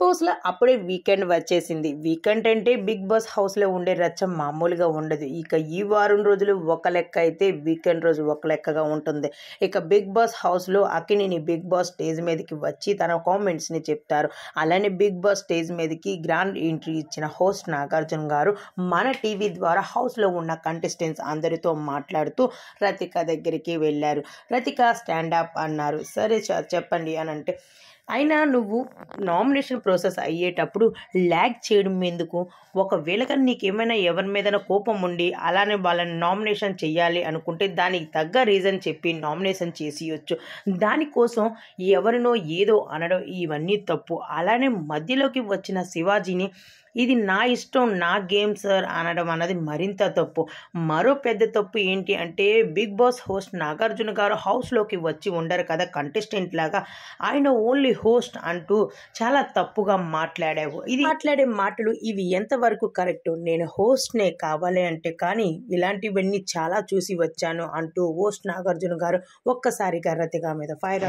పోస్ట్లో అప్పుడే వీకెండ్ వచ్చేసింది వీకెండ్ అంటే బిగ్ బాస్ హౌస్లో ఉండే రచ్చ మామూలుగా ఉండదు ఇక ఈ వారం రోజులు ఒక లెక్క అయితే వీకెండ్ రోజు ఒక లెక్కగా ఉంటుంది ఇక బిగ్ బాస్ హౌస్లో అకినిని బిగ్ బాస్ స్టేజ్ మీదకి వచ్చి తన కామెంట్స్ని చెప్తారు అలానే బిగ్ బాస్ స్టేజ్ మీదకి గ్రాండ్ ఎంట్రీ ఇచ్చిన హోస్ట్ నాగార్జున గారు మన టీవీ ద్వారా హౌస్లో ఉన్న కంటెస్టెంట్స్ అందరితో మాట్లాడుతూ రతిక దగ్గరికి వెళ్ళారు రతిక స్టాండప్ అన్నారు సరే చెప్పండి అని అంటే అయినా నువ్వు నామినేషన్ ప్రాసెస్ అయ్యేటప్పుడు ల్యాగ్ చేయడం ఎందుకు ఒకవేళ కానీ నీకేమైనా ఎవరి మీద కోపం ఉండి అలానే వాళ్ళని నామినేషన్ చేయాలి అనుకుంటే దానికి తగ్గ రీజన్ చెప్పి నామినేషన్ వచ్చు దానికోసం ఎవరినో ఏదో అనడం ఇవన్నీ తప్పు అలానే మధ్యలోకి వచ్చిన శివాజీని ఇది నా ఇష్టం నా గేమ్ సార్ అనడం అన్నది మరింత తప్పు మరో పెద్ద తప్పు ఏంటి అంటే బిగ్ బాస్ హోస్ట్ నాగార్జున గారు హౌస్లోకి వచ్చి ఉండరు కదా కంటెస్టెంట్ లాగా ఆయన ఓన్లీ హోస్ట్ అంటూ చాలా తప్పుగా మాట్లాడావు ఇది మాట్లాడే మాటలు ఇవి ఎంతవరకు కరెక్ట్ నేను హోస్ట్నే కావాలి అంటే కానీ ఇలాంటివన్నీ చాలా చూసి వచ్చాను అంటూ హోస్ట్ నాగార్జున గారు ఒక్కసారిగా రతిగా మీద ఫైర్